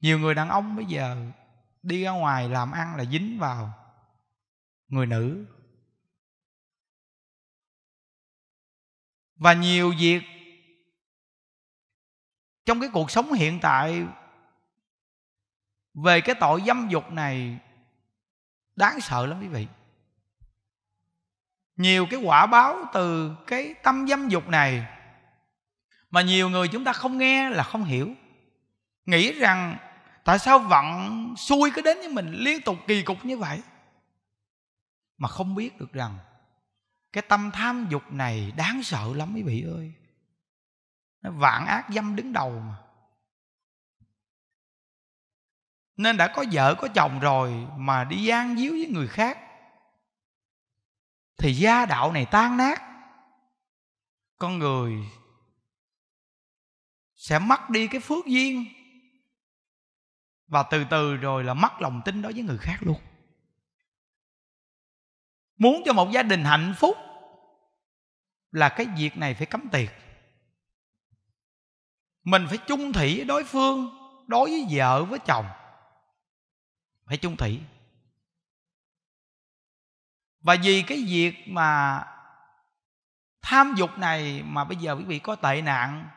nhiều người đàn ông bây giờ đi ra ngoài làm ăn là dính vào người nữ và nhiều việc trong cái cuộc sống hiện tại về cái tội dâm dục này đáng sợ lắm quý vị nhiều cái quả báo từ cái tâm dâm dục này mà nhiều người chúng ta không nghe là không hiểu nghĩ rằng tại sao vận xui cứ đến với mình liên tục kỳ cục như vậy mà không biết được rằng cái tâm tham dục này đáng sợ lắm quý vị ơi nó vạn ác dâm đứng đầu mà nên đã có vợ có chồng rồi mà đi gian díu với người khác thì gia đạo này tan nát con người sẽ mất đi cái phước duyên và từ từ rồi là mất lòng tin đối với người khác luôn muốn cho một gia đình hạnh phúc là cái việc này phải cấm tiệc mình phải chung thủy với đối phương đối với vợ với chồng phải chung thủy và vì cái việc mà tham dục này mà bây giờ quý vị có tệ nạn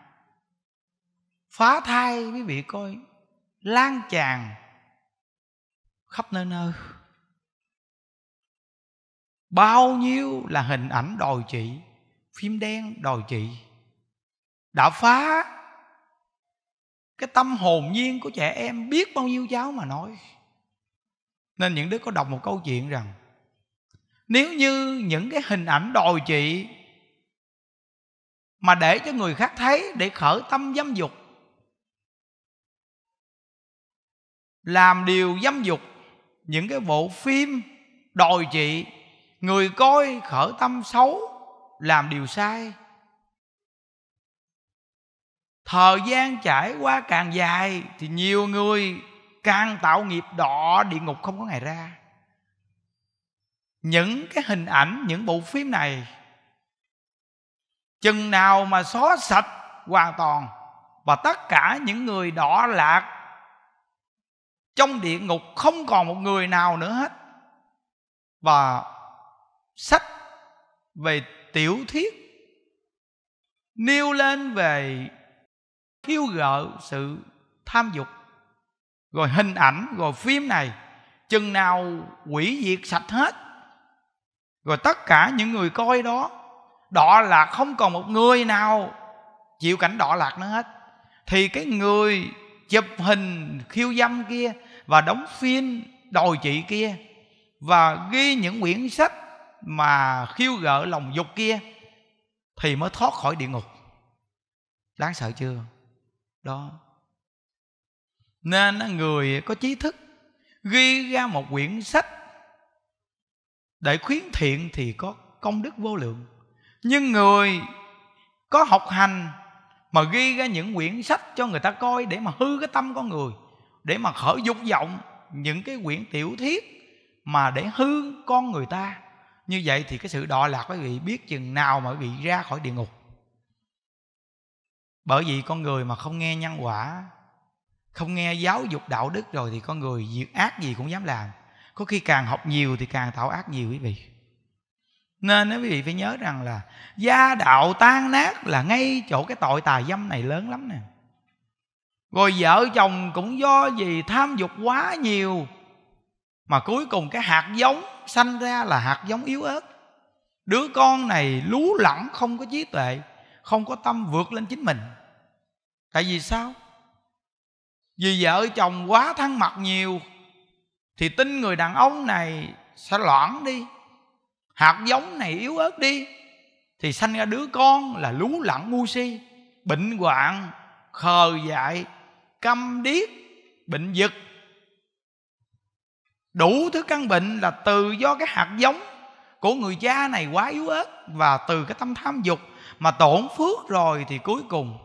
phá thai quý vị coi lan tràn khắp nơi nơi bao nhiêu là hình ảnh đòi trị phim đen đòi trị đã phá cái tâm hồn nhiên của trẻ em biết bao nhiêu cháu mà nói nên những đứa có đọc một câu chuyện rằng nếu như những cái hình ảnh đòi trị mà để cho người khác thấy để khởi tâm dâm dục làm điều dâm dục những cái bộ phim đòi trị người coi khởi tâm xấu làm điều sai thời gian trải qua càng dài thì nhiều người càng tạo nghiệp đỏ địa ngục không có ngày ra những cái hình ảnh những bộ phim này chừng nào mà xóa sạch hoàn toàn và tất cả những người đỏ lạc trong địa ngục không còn một người nào nữa hết và sách về tiểu thuyết nêu lên về khiêu gợi sự tham dục rồi hình ảnh rồi phim này chừng nào quỷ diệt sạch hết rồi tất cả những người coi đó đọa lạc không còn một người nào chịu cảnh đọa lạc nữa hết thì cái người chụp hình khiêu dâm kia và đóng phim đòi chị kia và ghi những quyển sách mà khiêu gợi lòng dục kia thì mới thoát khỏi địa ngục đáng sợ chưa đó nên người có trí thức ghi ra một quyển sách để khuyến thiện thì có công đức vô lượng nhưng người có học hành mà ghi ra những quyển sách cho người ta coi để mà hư cái tâm con người để mà khởi dục vọng những cái quyển tiểu thuyết mà để hư con người ta như vậy thì cái sự đọa lạc quý vị biết chừng nào mà quý vị ra khỏi địa ngục bởi vì con người mà không nghe nhân quả không nghe giáo dục đạo đức rồi thì con người việc ác gì cũng dám làm có khi càng học nhiều thì càng tạo ác nhiều quý vị nên quý vị phải nhớ rằng là gia đạo tan nát là ngay chỗ cái tội tà dâm này lớn lắm nè rồi vợ chồng cũng do gì tham dục quá nhiều mà cuối cùng cái hạt giống sanh ra là hạt giống yếu ớt đứa con này lú lẳng không có trí tuệ không có tâm vượt lên chính mình tại vì sao vì vợ chồng quá thăng mật nhiều thì tin người đàn ông này sẽ loãng đi hạt giống này yếu ớt đi thì sanh ra đứa con là lú lẳng ngu si bệnh hoạn khờ dại câm điếc bệnh giật đủ thứ căn bệnh là từ do cái hạt giống của người cha này quá yếu ớt và từ cái tâm tham dục mà tổn phước rồi thì cuối cùng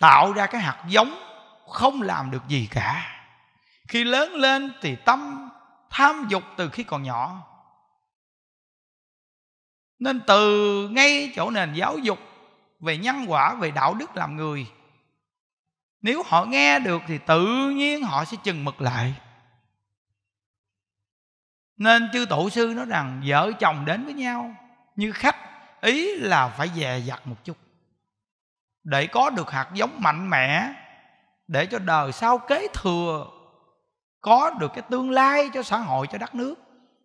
tạo ra cái hạt giống không làm được gì cả khi lớn lên thì tâm tham dục từ khi còn nhỏ nên từ ngay chỗ nền giáo dục về nhân quả về đạo đức làm người nếu họ nghe được thì tự nhiên họ sẽ chừng mực lại nên chư tổ sư nói rằng vợ chồng đến với nhau như khách ý là phải dè dặt một chút để có được hạt giống mạnh mẽ để cho đời sau kế thừa có được cái tương lai cho xã hội cho đất nước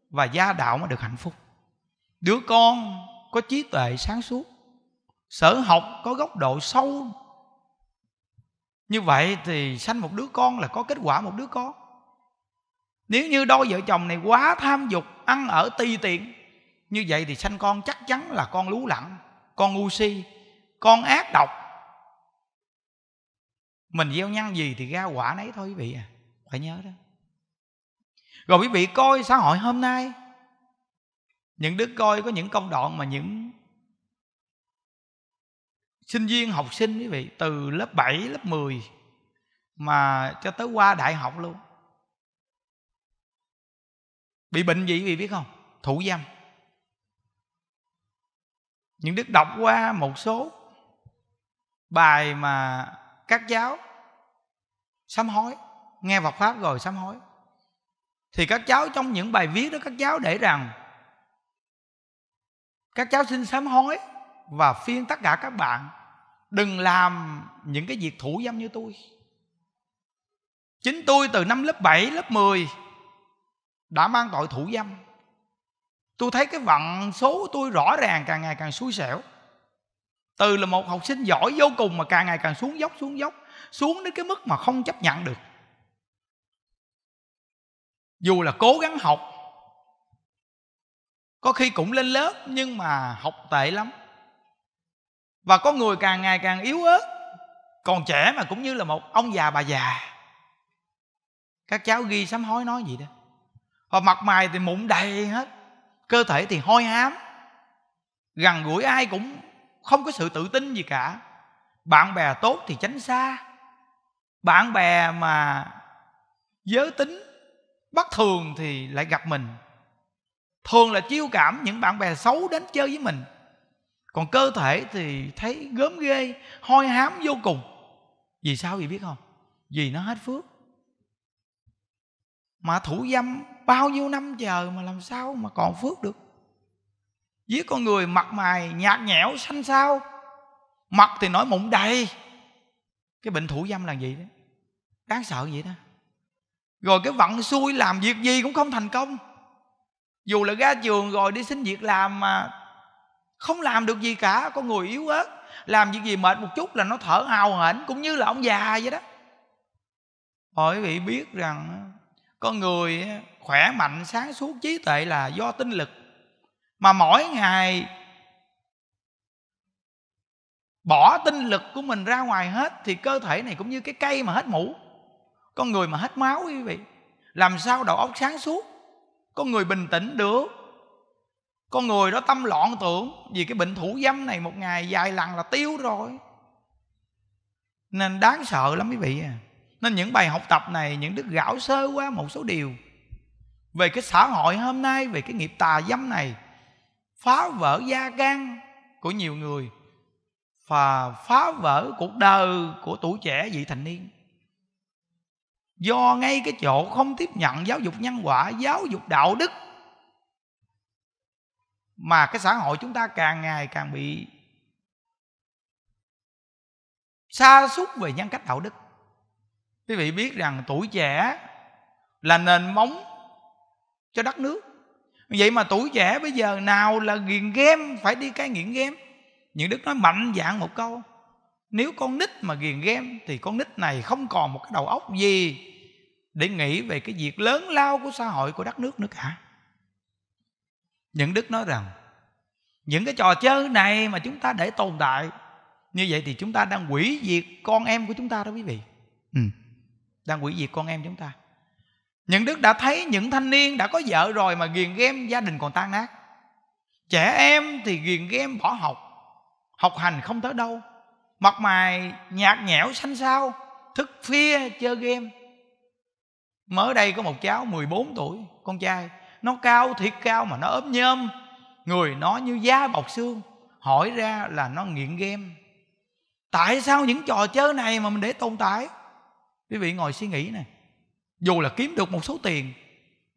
và gia đạo mà được hạnh phúc đứa con có trí tuệ sáng suốt sở học có góc độ sâu như vậy thì sanh một đứa con là có kết quả một đứa con nếu như đôi vợ chồng này quá tham dục ăn ở ti tiện như vậy thì sanh con chắc chắn là con lú lẳng con ngu si con ác độc mình gieo nhân gì thì ra quả nấy thôi quý vị à phải nhớ đó rồi quý vị coi xã hội hôm nay những đứa coi có những công đoạn mà những sinh viên học sinh quý vị từ lớp 7, lớp 10 mà cho tới qua đại học luôn bị bệnh gì quý vị biết không thủ dâm những đức đọc qua một số bài mà các cháu sám hối nghe Phật pháp rồi sám hối thì các cháu trong những bài viết đó các cháu để rằng các cháu xin sám hối và phiên tất cả các bạn đừng làm những cái việc thủ dâm như tôi chính tôi từ năm lớp 7 lớp 10 đã mang tội thủ dâm tôi thấy cái vận số của tôi rõ ràng càng ngày càng xui xẻo từ là một học sinh giỏi vô cùng mà càng ngày càng xuống dốc xuống dốc xuống đến cái mức mà không chấp nhận được dù là cố gắng học có khi cũng lên lớp nhưng mà học tệ lắm và có người càng ngày càng yếu ớt còn trẻ mà cũng như là một ông già bà già các cháu ghi sám hối nói gì đó và mặt mày thì mụn đầy hết cơ thể thì hôi hám gần gũi ai cũng không có sự tự tin gì cả bạn bè tốt thì tránh xa bạn bè mà giới tính bất thường thì lại gặp mình thường là chiêu cảm những bạn bè xấu đến chơi với mình còn cơ thể thì thấy gớm ghê hôi hám vô cùng vì sao vậy biết không vì nó hết phước mà thủ dâm bao nhiêu năm chờ mà làm sao mà còn phước được với con người mặt mày nhạt nhẽo xanh xao mặt thì nổi mụn đầy cái bệnh thủ dâm là gì đó đáng sợ vậy đó rồi cái vận xui làm việc gì cũng không thành công dù là ra trường rồi đi xin việc làm mà không làm được gì cả con người yếu ớt làm việc gì mệt một chút là nó thở hào hển cũng như là ông già vậy đó mọi vị biết rằng con người khỏe mạnh sáng suốt trí tuệ là do tinh lực mà mỗi ngày bỏ tinh lực của mình ra ngoài hết thì cơ thể này cũng như cái cây mà hết mũ con người mà hết máu quý vị làm sao đầu óc sáng suốt con người bình tĩnh được con người đó tâm loạn tưởng vì cái bệnh thủ dâm này một ngày dài lần là tiêu rồi nên đáng sợ lắm quý vị à nên những bài học tập này những đức gạo sơ qua một số điều về cái xã hội hôm nay về cái nghiệp tà dâm này phá vỡ gia gan của nhiều người và phá vỡ cuộc đời của tuổi trẻ vị thành niên do ngay cái chỗ không tiếp nhận giáo dục nhân quả giáo dục đạo đức mà cái xã hội chúng ta càng ngày càng bị xa xúc về nhân cách đạo đức quý vị biết rằng tuổi trẻ là nền móng cho đất nước vậy mà tuổi trẻ bây giờ nào là nghiện game phải đi cái nghiện game những đức nói mạnh dạng một câu nếu con nít mà ghiền game thì con nít này không còn một cái đầu óc gì để nghĩ về cái việc lớn lao của xã hội của đất nước nữa cả những đức nói rằng những cái trò chơi này mà chúng ta để tồn tại như vậy thì chúng ta đang quỷ diệt con em của chúng ta đó quý vị ừ. đang quỷ diệt con em chúng ta những đức đã thấy những thanh niên đã có vợ rồi mà ghiền game gia đình còn tan nát trẻ em thì ghiền game bỏ học học hành không tới đâu mặt mày nhạt nhẽo xanh xao thức phia chơi game mới đây có một cháu 14 tuổi con trai nó cao thiệt cao mà nó ốm nhôm người nó như da bọc xương hỏi ra là nó nghiện game tại sao những trò chơi này mà mình để tồn tại quý vị ngồi suy nghĩ nè dù là kiếm được một số tiền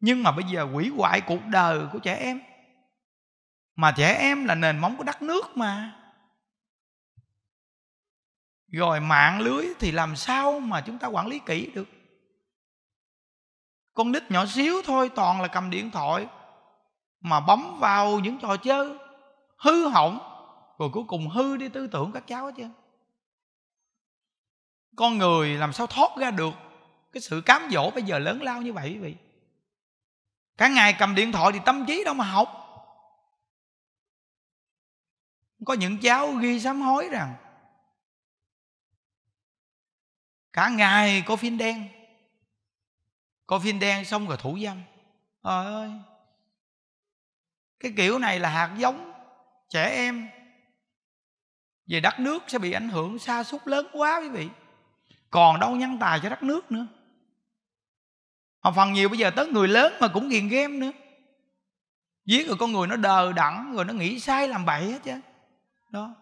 nhưng mà bây giờ quỷ hoại cuộc đời của trẻ em mà trẻ em là nền móng của đất nước mà rồi mạng lưới thì làm sao mà chúng ta quản lý kỹ được con nít nhỏ xíu thôi toàn là cầm điện thoại mà bấm vào những trò chơi hư hỏng rồi cuối cùng hư đi tư tưởng các cháu hết trơn con người làm sao thoát ra được cái sự cám dỗ bây giờ lớn lao như vậy quý vị cả ngày cầm điện thoại thì tâm trí đâu mà học có những cháu ghi sám hối rằng cả ngày có phim đen coi phim đen xong rồi thủ dâm trời ơi cái kiểu này là hạt giống trẻ em về đất nước sẽ bị ảnh hưởng xa xúc lớn quá quý vị còn đâu nhân tài cho đất nước nữa mà phần nhiều bây giờ tới người lớn mà cũng ghiền game nữa giết rồi con người nó đờ đẳng rồi nó nghĩ sai làm bậy hết chứ đó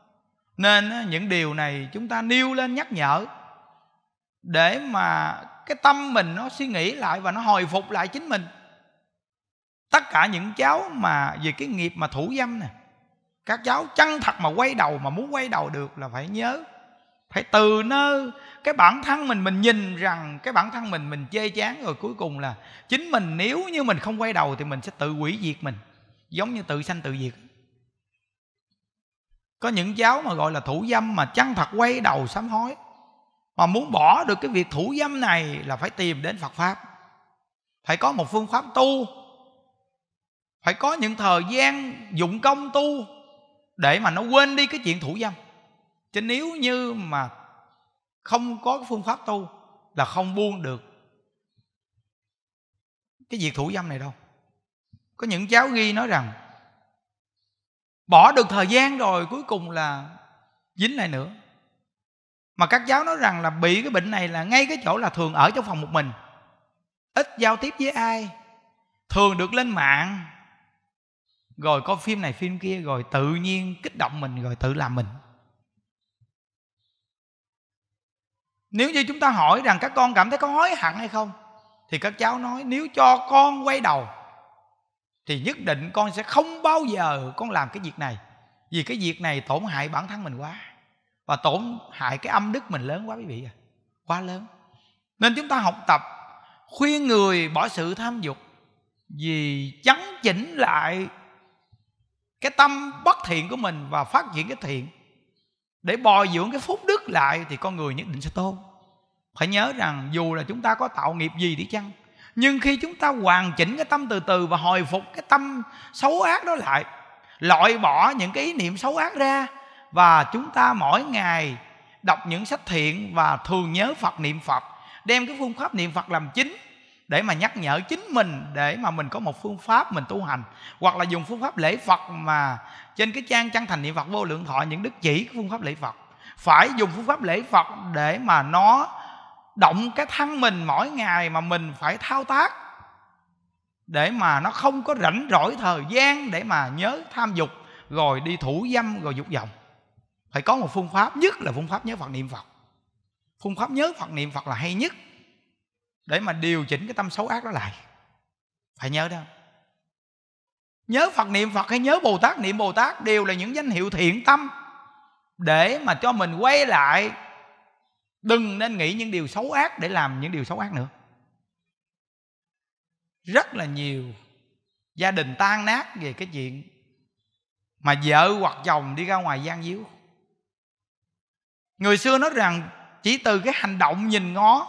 nên những điều này chúng ta nêu lên nhắc nhở để mà cái tâm mình nó suy nghĩ lại và nó hồi phục lại chính mình tất cả những cháu mà về cái nghiệp mà thủ dâm nè các cháu chân thật mà quay đầu mà muốn quay đầu được là phải nhớ phải từ nơi cái bản thân mình mình nhìn rằng cái bản thân mình mình chê chán rồi cuối cùng là chính mình nếu như mình không quay đầu thì mình sẽ tự hủy diệt mình giống như tự sanh tự diệt có những cháu mà gọi là thủ dâm mà chân thật quay đầu sám hối mà muốn bỏ được cái việc thủ dâm này là phải tìm đến phật pháp phải có một phương pháp tu phải có những thời gian dụng công tu để mà nó quên đi cái chuyện thủ dâm chứ nếu như mà không có cái phương pháp tu là không buông được cái việc thủ dâm này đâu có những cháu ghi nói rằng bỏ được thời gian rồi cuối cùng là dính lại nữa mà các giáo nói rằng là bị cái bệnh này là ngay cái chỗ là thường ở trong phòng một mình ít giao tiếp với ai thường được lên mạng rồi coi phim này phim kia rồi tự nhiên kích động mình rồi tự làm mình nếu như chúng ta hỏi rằng các con cảm thấy có hối hận hay không thì các cháu nói nếu cho con quay đầu thì nhất định con sẽ không bao giờ con làm cái việc này vì cái việc này tổn hại bản thân mình quá và tổn hại cái âm đức mình lớn quá quý vị à quá lớn nên chúng ta học tập khuyên người bỏ sự tham dục vì chấn chỉnh lại cái tâm bất thiện của mình và phát triển cái thiện để bồi dưỡng cái phúc đức lại thì con người nhất định sẽ tốt phải nhớ rằng dù là chúng ta có tạo nghiệp gì đi chăng nhưng khi chúng ta hoàn chỉnh cái tâm từ từ và hồi phục cái tâm xấu ác đó lại loại bỏ những cái ý niệm xấu ác ra và chúng ta mỗi ngày đọc những sách thiện và thường nhớ Phật niệm Phật đem cái phương pháp niệm Phật làm chính để mà nhắc nhở chính mình để mà mình có một phương pháp mình tu hành hoặc là dùng phương pháp lễ Phật mà trên cái trang chân thành niệm Phật vô lượng thọ những đức chỉ phương pháp lễ Phật phải dùng phương pháp lễ Phật để mà nó động cái thân mình mỗi ngày mà mình phải thao tác để mà nó không có rảnh rỗi thời gian để mà nhớ tham dục rồi đi thủ dâm rồi dục vọng phải có một phương pháp nhất là phương pháp nhớ phật niệm phật phương pháp nhớ phật niệm phật là hay nhất để mà điều chỉnh cái tâm xấu ác đó lại phải nhớ đó nhớ phật niệm phật hay nhớ bồ tát niệm bồ tát đều là những danh hiệu thiện tâm để mà cho mình quay lại đừng nên nghĩ những điều xấu ác để làm những điều xấu ác nữa rất là nhiều gia đình tan nát về cái chuyện mà vợ hoặc chồng đi ra ngoài gian díu người xưa nói rằng chỉ từ cái hành động nhìn ngó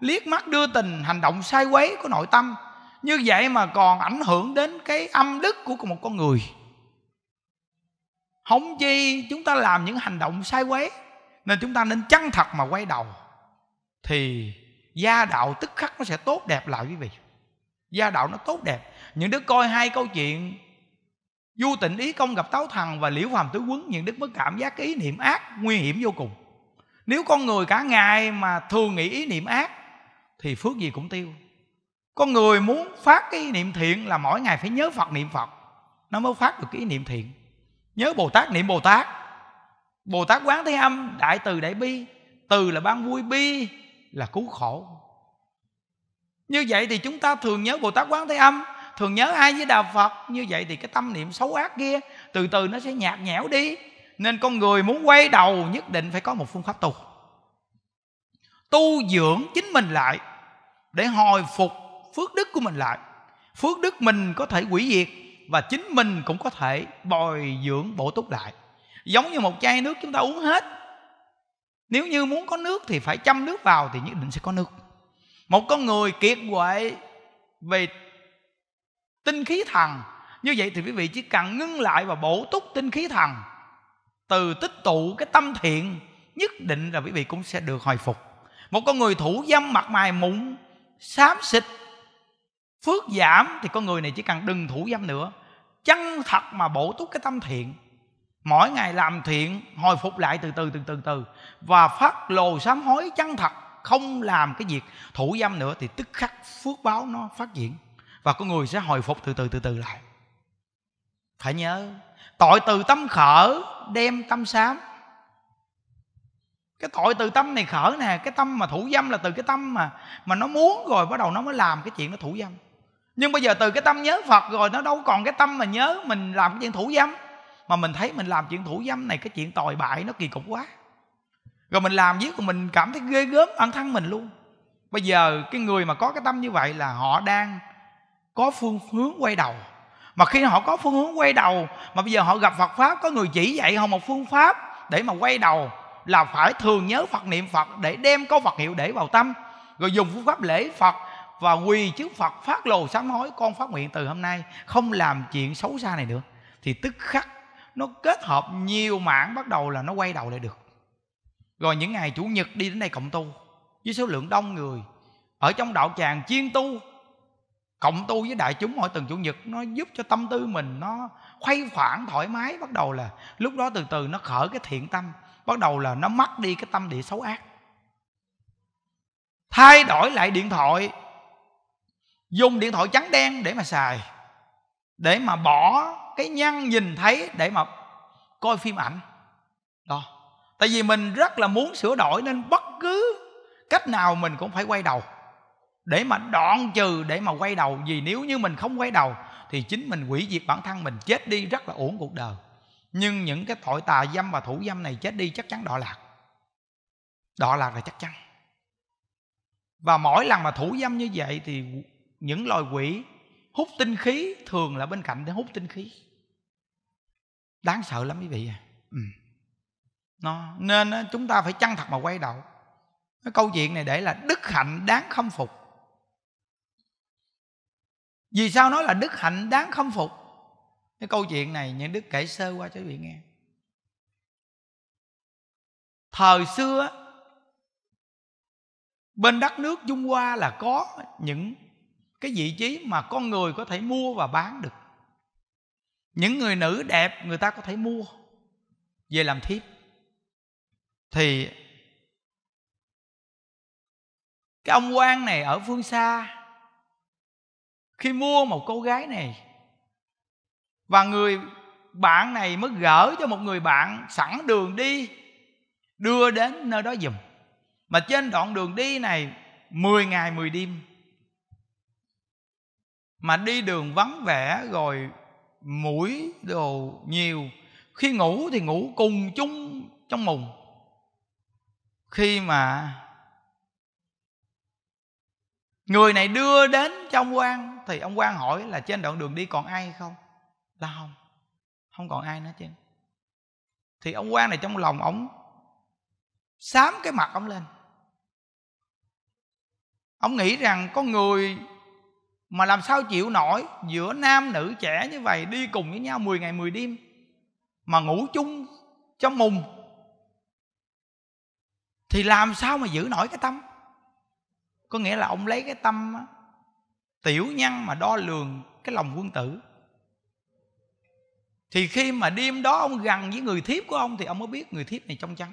liếc mắt đưa tình hành động sai quấy của nội tâm như vậy mà còn ảnh hưởng đến cái âm đức của một con người không chi chúng ta làm những hành động sai quấy nên chúng ta nên chân thật mà quay đầu thì gia đạo tức khắc nó sẽ tốt đẹp lại quý vị gia đạo nó tốt đẹp những đứa coi hai câu chuyện du tịnh ý công gặp táo thần và liễu phàm tứ quấn những đứa mới cảm giác cái ý niệm ác nguy hiểm vô cùng nếu con người cả ngày mà thường nghĩ ý niệm ác thì phước gì cũng tiêu con người muốn phát cái ý niệm thiện là mỗi ngày phải nhớ phật niệm phật nó mới phát được cái ý niệm thiện nhớ bồ tát niệm bồ tát bồ tát quán thế âm đại từ đại bi từ là ban vui bi là cứu khổ như vậy thì chúng ta thường nhớ bồ tát quán thế âm thường nhớ ai với đạo phật như vậy thì cái tâm niệm xấu ác kia từ từ nó sẽ nhạt nhẽo đi nên con người muốn quay đầu nhất định phải có một phương pháp tu tu dưỡng chính mình lại để hồi phục phước đức của mình lại phước đức mình có thể hủy diệt và chính mình cũng có thể bồi dưỡng bổ túc lại giống như một chai nước chúng ta uống hết nếu như muốn có nước thì phải chăm nước vào thì nhất định sẽ có nước một con người kiệt quệ về tinh khí thần như vậy thì quý vị chỉ cần ngưng lại và bổ túc tinh khí thần từ tích tụ cái tâm thiện nhất định là quý vị cũng sẽ được hồi phục một con người thủ dâm mặt mày mụn xám xịt phước giảm thì con người này chỉ cần đừng thủ dâm nữa chân thật mà bổ túc cái tâm thiện mỗi ngày làm thiện hồi phục lại từ từ từ từ từ và phát lồ sám hối chân thật không làm cái việc thủ dâm nữa thì tức khắc phước báo nó phát triển và con người sẽ hồi phục từ từ từ từ lại phải nhớ tội từ tâm khở đem tâm sám cái tội từ tâm này khởi nè cái tâm mà thủ dâm là từ cái tâm mà mà nó muốn rồi bắt đầu nó mới làm cái chuyện nó thủ dâm nhưng bây giờ từ cái tâm nhớ phật rồi nó đâu còn cái tâm mà nhớ mình làm cái chuyện thủ dâm mà mình thấy mình làm chuyện thủ dâm này cái chuyện tồi bại nó kỳ cục quá rồi mình làm giết mình cảm thấy ghê gớm ăn thân mình luôn bây giờ cái người mà có cái tâm như vậy là họ đang có phương hướng quay đầu mà khi họ có phương hướng quay đầu mà bây giờ họ gặp phật pháp có người chỉ dạy họ một phương pháp để mà quay đầu là phải thường nhớ phật niệm phật để đem có phật hiệu để vào tâm rồi dùng phương pháp lễ phật và quỳ trước phật phát lồ sám hối con phát nguyện từ hôm nay không làm chuyện xấu xa này nữa thì tức khắc nó kết hợp nhiều mảng bắt đầu là nó quay đầu lại được rồi những ngày chủ nhật đi đến đây cộng tu với số lượng đông người ở trong đạo tràng chuyên tu cộng tu với đại chúng mỗi tuần chủ nhật nó giúp cho tâm tư mình nó khuây khoảng thoải mái bắt đầu là lúc đó từ từ nó khởi cái thiện tâm bắt đầu là nó mất đi cái tâm địa xấu ác thay đổi lại điện thoại dùng điện thoại trắng đen để mà xài để mà bỏ cái nhăn nhìn thấy để mà coi phim ảnh đó tại vì mình rất là muốn sửa đổi nên bất cứ cách nào mình cũng phải quay đầu để mà đoạn trừ để mà quay đầu vì nếu như mình không quay đầu thì chính mình hủy diệt bản thân mình chết đi rất là uổng cuộc đời nhưng những cái tội tà dâm và thủ dâm này chết đi chắc chắn đọa lạc đọa lạc là chắc chắn và mỗi lần mà thủ dâm như vậy thì những loài quỷ hút tinh khí thường là bên cạnh để hút tinh khí đáng sợ lắm quý vị à ừ. nó nên chúng ta phải chăng thật mà quay đầu cái câu chuyện này để là đức hạnh đáng khâm phục vì sao nói là đức hạnh đáng khâm phục cái câu chuyện này những đức kể sơ qua cho quý vị nghe thời xưa bên đất nước Trung Hoa là có những cái vị trí mà con người có thể mua và bán được những người nữ đẹp người ta có thể mua về làm thiếp thì cái ông quan này ở phương xa khi mua một cô gái này và người bạn này mới gỡ cho một người bạn sẵn đường đi đưa đến nơi đó giùm mà trên đoạn đường đi này 10 ngày 10 đêm mà đi đường vắng vẻ rồi mũi đồ nhiều khi ngủ thì ngủ cùng chung trong mùng khi mà người này đưa đến trong quan thì ông quan hỏi là trên đoạn đường đi còn ai không là không không còn ai nữa chứ thì ông quan này trong lòng ổng sám cái mặt ông lên ông nghĩ rằng có người mà làm sao chịu nổi giữa nam nữ trẻ như vậy đi cùng với nhau 10 ngày 10 đêm mà ngủ chung trong mùng thì làm sao mà giữ nổi cái tâm có nghĩa là ông lấy cái tâm tiểu nhân mà đo lường cái lòng quân tử thì khi mà đêm đó ông gần với người thiếp của ông thì ông mới biết người thiếp này trong chăng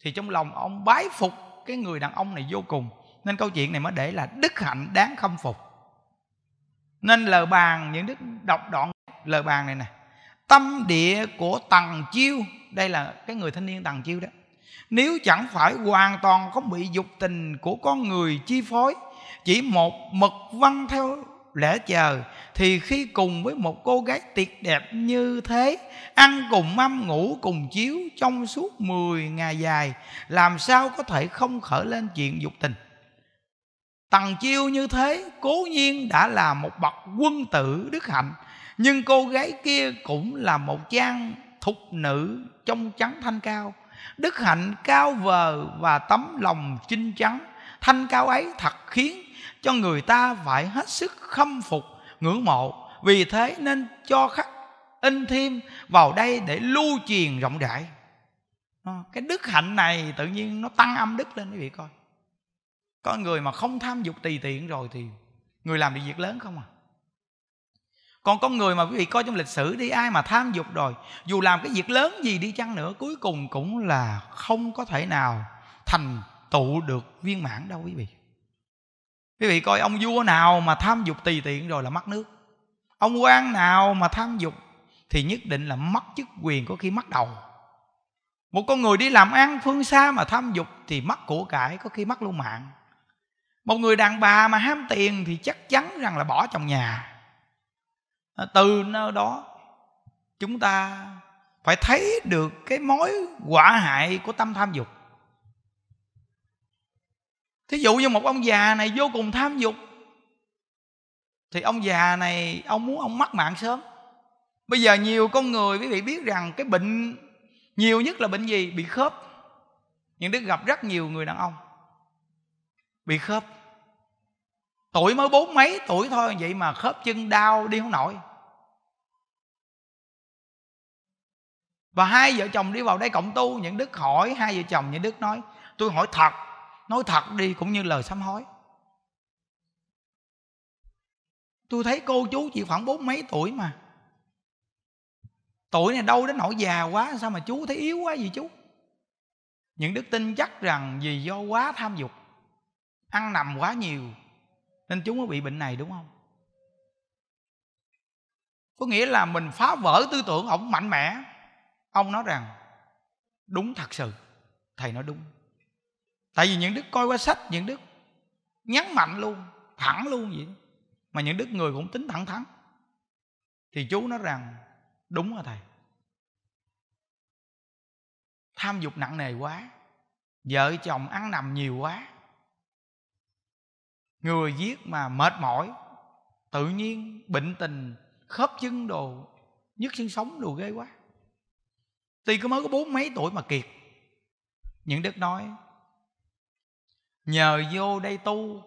thì trong lòng ông bái phục cái người đàn ông này vô cùng nên câu chuyện này mới để là đức hạnh đáng khâm phục nên lời bàn những đức đọc đoạn lời bàn này nè tâm địa của tầng chiêu đây là cái người thanh niên tầng chiêu đó nếu chẳng phải hoàn toàn có bị dục tình của con người chi phối chỉ một mực văn vâng theo lẽ chờ thì khi cùng với một cô gái tuyệt đẹp như thế ăn cùng mâm ngủ cùng chiếu trong suốt 10 ngày dài làm sao có thể không khởi lên chuyện dục tình tầng chiêu như thế cố nhiên đã là một bậc quân tử đức hạnh nhưng cô gái kia cũng là một trang thục nữ trong trắng thanh cao đức hạnh cao vờ và tấm lòng chinh trắng thanh cao ấy thật khiến cho người ta phải hết sức khâm phục ngưỡng mộ vì thế nên cho khắc in thêm vào đây để lưu truyền rộng rãi cái đức hạnh này tự nhiên nó tăng âm đức lên quý vị coi có người mà không tham dục tùy tiện rồi thì người làm được việc lớn không à còn có người mà quý vị coi trong lịch sử đi ai mà tham dục rồi dù làm cái việc lớn gì đi chăng nữa cuối cùng cũng là không có thể nào thành tụ được viên mãn đâu quý vị quý vị coi ông vua nào mà tham dục tùy tiện rồi là mất nước ông quan nào mà tham dục thì nhất định là mất chức quyền có khi mất đầu một con người đi làm ăn phương xa mà tham dục thì mất của cải có khi mất luôn mạng một người đàn bà mà ham tiền thì chắc chắn rằng là bỏ chồng nhà à, từ nơi đó chúng ta phải thấy được cái mối quả hại của tâm tham dục thí dụ như một ông già này vô cùng tham dục thì ông già này ông muốn ông mắc mạng sớm bây giờ nhiều con người quý vị biết rằng cái bệnh nhiều nhất là bệnh gì bị khớp những đức gặp rất nhiều người đàn ông bị khớp tuổi mới bốn mấy tuổi thôi vậy mà khớp chân đau đi không nổi và hai vợ chồng đi vào đây cộng tu những đức hỏi hai vợ chồng những đức nói tôi hỏi thật nói thật đi cũng như lời sám hối tôi thấy cô chú chị khoảng bốn mấy tuổi mà tuổi này đâu đến nỗi già quá sao mà chú thấy yếu quá gì chú những đức tin chắc rằng vì do quá tham dục ăn nằm quá nhiều nên chúng mới bị bệnh này đúng không có nghĩa là mình phá vỡ tư tưởng ổng mạnh mẽ ông nói rằng đúng thật sự thầy nói đúng tại vì những đức coi qua sách những đức nhắn mạnh luôn thẳng luôn vậy mà những đức người cũng tính thẳng thắn thì chú nói rằng đúng rồi thầy tham dục nặng nề quá vợ chồng ăn nằm nhiều quá người giết mà mệt mỏi tự nhiên bệnh tình khớp chân đồ nhức xương sống đồ ghê quá tuy có mới có bốn mấy tuổi mà kiệt những đức nói nhờ vô đây tu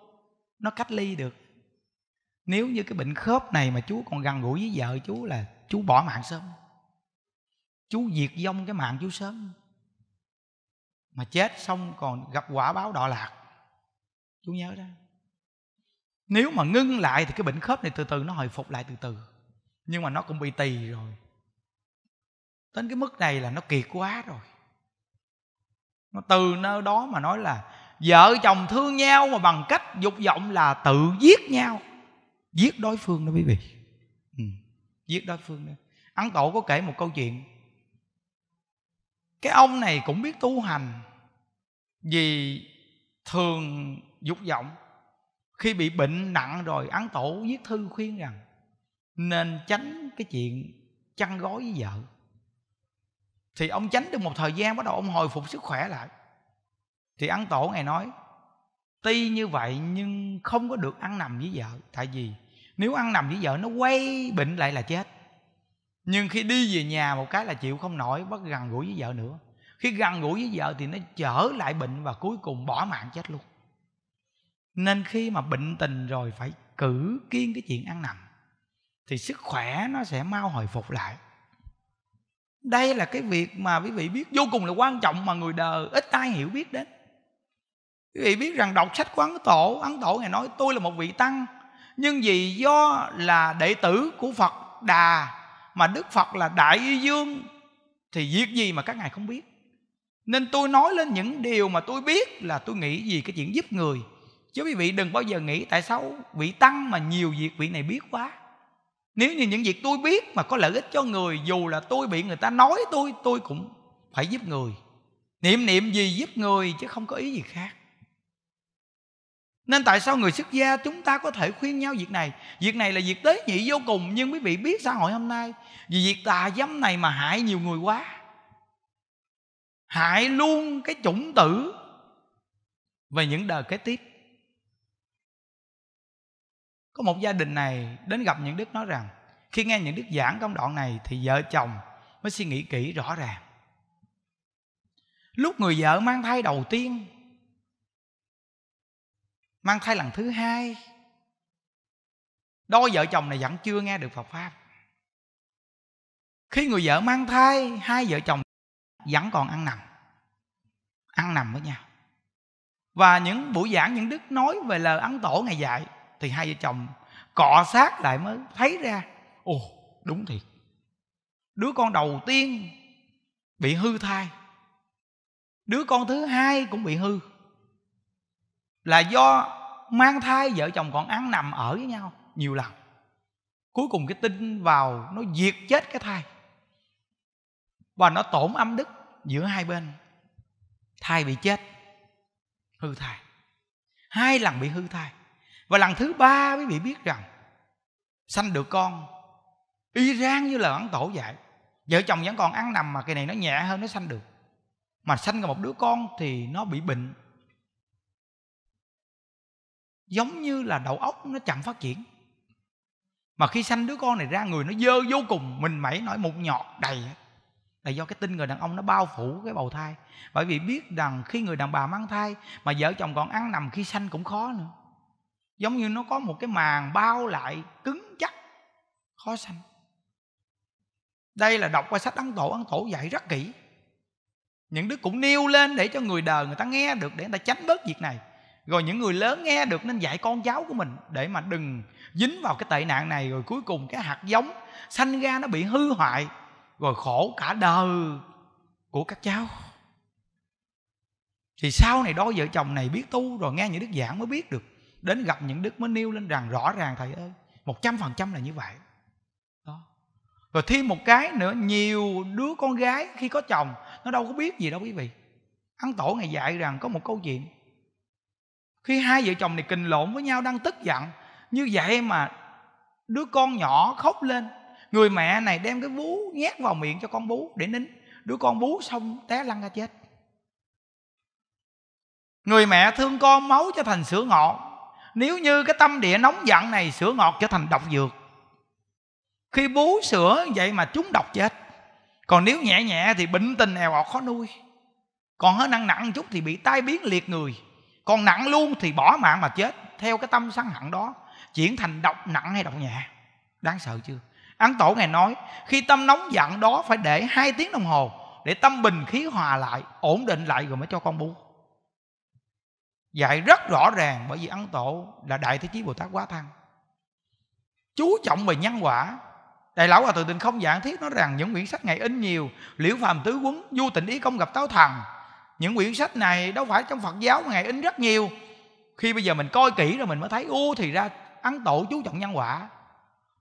nó cách ly được nếu như cái bệnh khớp này mà chú còn gần gũi với vợ chú là chú bỏ mạng sớm chú diệt vong cái mạng chú sớm mà chết xong còn gặp quả báo đọa lạc chú nhớ đó nếu mà ngưng lại thì cái bệnh khớp này từ từ nó hồi phục lại từ từ nhưng mà nó cũng bị tì rồi đến cái mức này là nó kiệt quá rồi nó từ nơi đó mà nói là vợ chồng thương nhau mà bằng cách dục vọng là tự giết nhau giết đối phương đó quý vị ừ. giết đối phương đó ấn tổ có kể một câu chuyện cái ông này cũng biết tu hành vì thường dục vọng khi bị bệnh nặng rồi ấn tổ viết thư khuyên rằng nên tránh cái chuyện chăn gói với vợ thì ông tránh được một thời gian bắt đầu ông hồi phục sức khỏe lại thì ăn tổ ngài nói tuy như vậy nhưng không có được ăn nằm với vợ tại vì nếu ăn nằm với vợ nó quay bệnh lại là chết nhưng khi đi về nhà một cái là chịu không nổi bắt gần gũi với vợ nữa khi gần gũi với vợ thì nó trở lại bệnh và cuối cùng bỏ mạng chết luôn nên khi mà bệnh tình rồi phải cử kiên cái chuyện ăn nằm thì sức khỏe nó sẽ mau hồi phục lại đây là cái việc mà quý vị biết vô cùng là quan trọng mà người đời ít ai hiểu biết đến quý vị biết rằng đọc sách của ấn tổ ấn tổ ngài nói tôi là một vị tăng nhưng vì do là đệ tử của phật đà mà đức phật là đại y dương thì việc gì mà các ngài không biết nên tôi nói lên những điều mà tôi biết là tôi nghĩ gì cái chuyện giúp người chứ quý vị đừng bao giờ nghĩ tại sao vị tăng mà nhiều việc vị này biết quá nếu như những việc tôi biết mà có lợi ích cho người dù là tôi bị người ta nói tôi tôi cũng phải giúp người niệm niệm gì giúp người chứ không có ý gì khác nên tại sao người xuất gia chúng ta có thể khuyên nhau việc này Việc này là việc tế nhị vô cùng Nhưng quý vị biết xã hội hôm nay Vì việc tà dâm này mà hại nhiều người quá Hại luôn cái chủng tử Về những đời kế tiếp Có một gia đình này đến gặp những đức nói rằng Khi nghe những đức giảng công đoạn này Thì vợ chồng mới suy nghĩ kỹ rõ ràng Lúc người vợ mang thai đầu tiên mang thai lần thứ hai đôi vợ chồng này vẫn chưa nghe được phật pháp khi người vợ mang thai hai vợ chồng vẫn còn ăn nằm ăn nằm với nhau và những buổi giảng những đức nói về lời ấn tổ ngày dạy thì hai vợ chồng cọ sát lại mới thấy ra ồ đúng thiệt đứa con đầu tiên bị hư thai đứa con thứ hai cũng bị hư là do mang thai vợ chồng còn ăn nằm ở với nhau nhiều lần cuối cùng cái tin vào nó diệt chết cái thai và nó tổn âm đức giữa hai bên thai bị chết hư thai hai lần bị hư thai và lần thứ ba quý vị biết rằng sanh được con y rang như lời ấn tổ dạy vợ chồng vẫn còn ăn nằm mà cái này nó nhẹ hơn nó sanh được mà sanh ra một đứa con thì nó bị bệnh giống như là đầu óc nó chậm phát triển mà khi sanh đứa con này ra người nó dơ vô cùng mình mẩy nổi một nhọt đầy là do cái tinh người đàn ông nó bao phủ cái bầu thai bởi vì biết rằng khi người đàn bà mang thai mà vợ chồng còn ăn nằm khi sanh cũng khó nữa giống như nó có một cái màng bao lại cứng chắc khó sanh đây là đọc qua sách ấn tổ ấn tổ dạy rất kỹ những đứa cũng nêu lên để cho người đời người ta nghe được để người ta tránh bớt việc này rồi những người lớn nghe được nên dạy con cháu của mình để mà đừng dính vào cái tệ nạn này rồi cuối cùng cái hạt giống sanh ra nó bị hư hoại rồi khổ cả đời của các cháu thì sau này đôi vợ chồng này biết tu rồi nghe những đức giảng mới biết được đến gặp những đức mới nêu lên rằng rõ ràng thầy ơi một trăm phần trăm là như vậy đó rồi thêm một cái nữa nhiều đứa con gái khi có chồng nó đâu có biết gì đâu quý vị ăn tổ ngày dạy rằng có một câu chuyện khi hai vợ chồng này kình lộn với nhau đang tức giận như vậy mà đứa con nhỏ khóc lên người mẹ này đem cái bú nhét vào miệng cho con bú để nín đứa con bú xong té lăn ra chết người mẹ thương con máu cho thành sữa ngọt nếu như cái tâm địa nóng giận này sữa ngọt trở thành độc dược khi bú sữa vậy mà chúng độc chết còn nếu nhẹ nhẹ thì bệnh tình èo ọt khó nuôi còn hơi nặng nặng chút thì bị tai biến liệt người còn nặng luôn thì bỏ mạng mà chết theo cái tâm sân hận đó chuyển thành độc nặng hay độc nhẹ đáng sợ chưa ăn tổ ngài nói khi tâm nóng giận đó phải để hai tiếng đồng hồ để tâm bình khí hòa lại ổn định lại rồi mới cho con bú dạy rất rõ ràng bởi vì ăn tổ là đại thế chí bồ tát quá thăng chú trọng về nhân quả đại lão hòa từ tình không giảng thiết nói rằng những quyển sách ngày in nhiều liễu phàm tứ quấn du tịnh ý công gặp táo thần những quyển sách này đâu phải trong Phật giáo mà Ngài in rất nhiều khi bây giờ mình coi kỹ rồi mình mới thấy u thì ra ấn tổ chú trọng nhân quả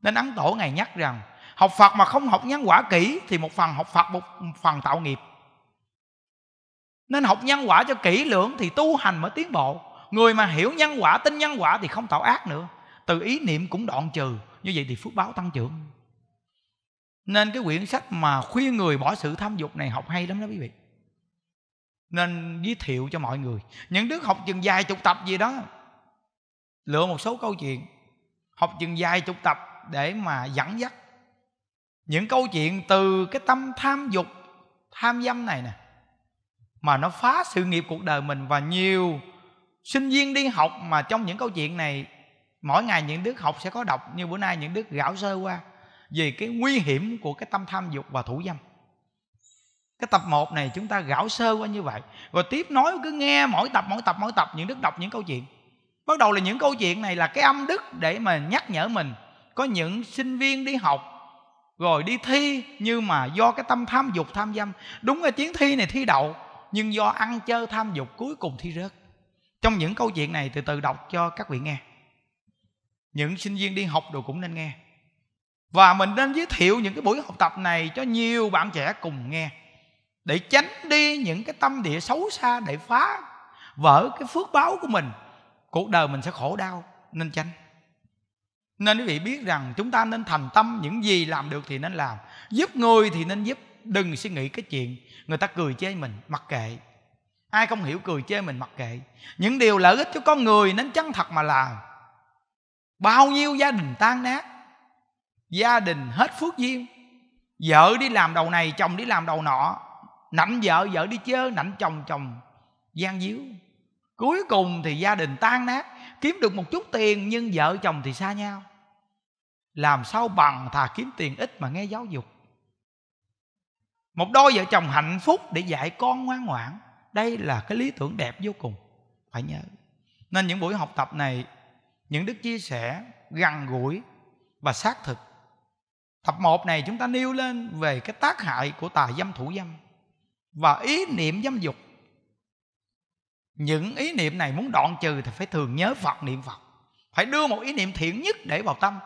nên ấn tổ ngày nhắc rằng học Phật mà không học nhân quả kỹ thì một phần học Phật một phần tạo nghiệp nên học nhân quả cho kỹ lưỡng thì tu hành mới tiến bộ người mà hiểu nhân quả tin nhân quả thì không tạo ác nữa từ ý niệm cũng đoạn trừ như vậy thì phước báo tăng trưởng nên cái quyển sách mà khuyên người bỏ sự tham dục này học hay lắm đó quý vị nên giới thiệu cho mọi người những đứa học chừng dài chục tập gì đó lựa một số câu chuyện học chừng dài chục tập để mà dẫn dắt những câu chuyện từ cái tâm tham dục tham dâm này nè mà nó phá sự nghiệp cuộc đời mình và nhiều sinh viên đi học mà trong những câu chuyện này mỗi ngày những đứa học sẽ có đọc như bữa nay những đứa gạo sơ qua về cái nguy hiểm của cái tâm tham dục và thủ dâm cái tập 1 này chúng ta gạo sơ qua như vậy rồi tiếp nói cứ nghe mỗi tập mỗi tập mỗi tập những đức đọc những câu chuyện bắt đầu là những câu chuyện này là cái âm đức để mà nhắc nhở mình có những sinh viên đi học rồi đi thi nhưng mà do cái tâm tham dục tham dâm đúng là tiếng thi này thi đậu nhưng do ăn chơi tham dục cuối cùng thi rớt trong những câu chuyện này từ từ đọc cho các vị nghe những sinh viên đi học đồ cũng nên nghe và mình nên giới thiệu những cái buổi học tập này cho nhiều bạn trẻ cùng nghe để tránh đi những cái tâm địa xấu xa để phá vỡ cái phước báo của mình cuộc đời mình sẽ khổ đau nên tránh nên quý vị biết rằng chúng ta nên thành tâm những gì làm được thì nên làm giúp người thì nên giúp đừng suy nghĩ cái chuyện người ta cười chê mình mặc kệ ai không hiểu cười chê mình mặc kệ những điều lợi ích cho con người nên chân thật mà làm bao nhiêu gia đình tan nát gia đình hết phước duyên vợ đi làm đầu này chồng đi làm đầu nọ nạnh vợ vợ đi chơi nạnh chồng chồng gian díu cuối cùng thì gia đình tan nát kiếm được một chút tiền nhưng vợ chồng thì xa nhau làm sao bằng thà kiếm tiền ít mà nghe giáo dục một đôi vợ chồng hạnh phúc để dạy con ngoan ngoãn đây là cái lý tưởng đẹp vô cùng phải nhớ nên những buổi học tập này những đức chia sẻ gần gũi và xác thực tập một này chúng ta nêu lên về cái tác hại của tà dâm thủ dâm và ý niệm dâm dục những ý niệm này muốn đoạn trừ thì phải thường nhớ phật niệm phật phải đưa một ý niệm thiện nhất để vào tâm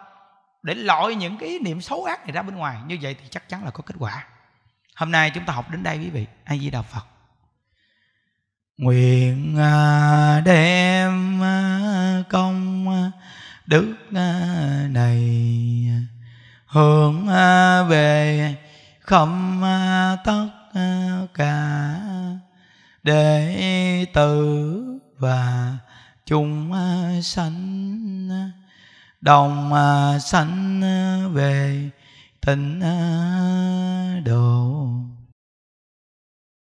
để loại những cái ý niệm xấu ác này ra bên ngoài như vậy thì chắc chắn là có kết quả hôm nay chúng ta học đến đây quý vị a di đà phật nguyện à, đem à, công à, đức này hướng về khẩm tất cả đệ tử và chung sanh đồng sanh về tịnh độ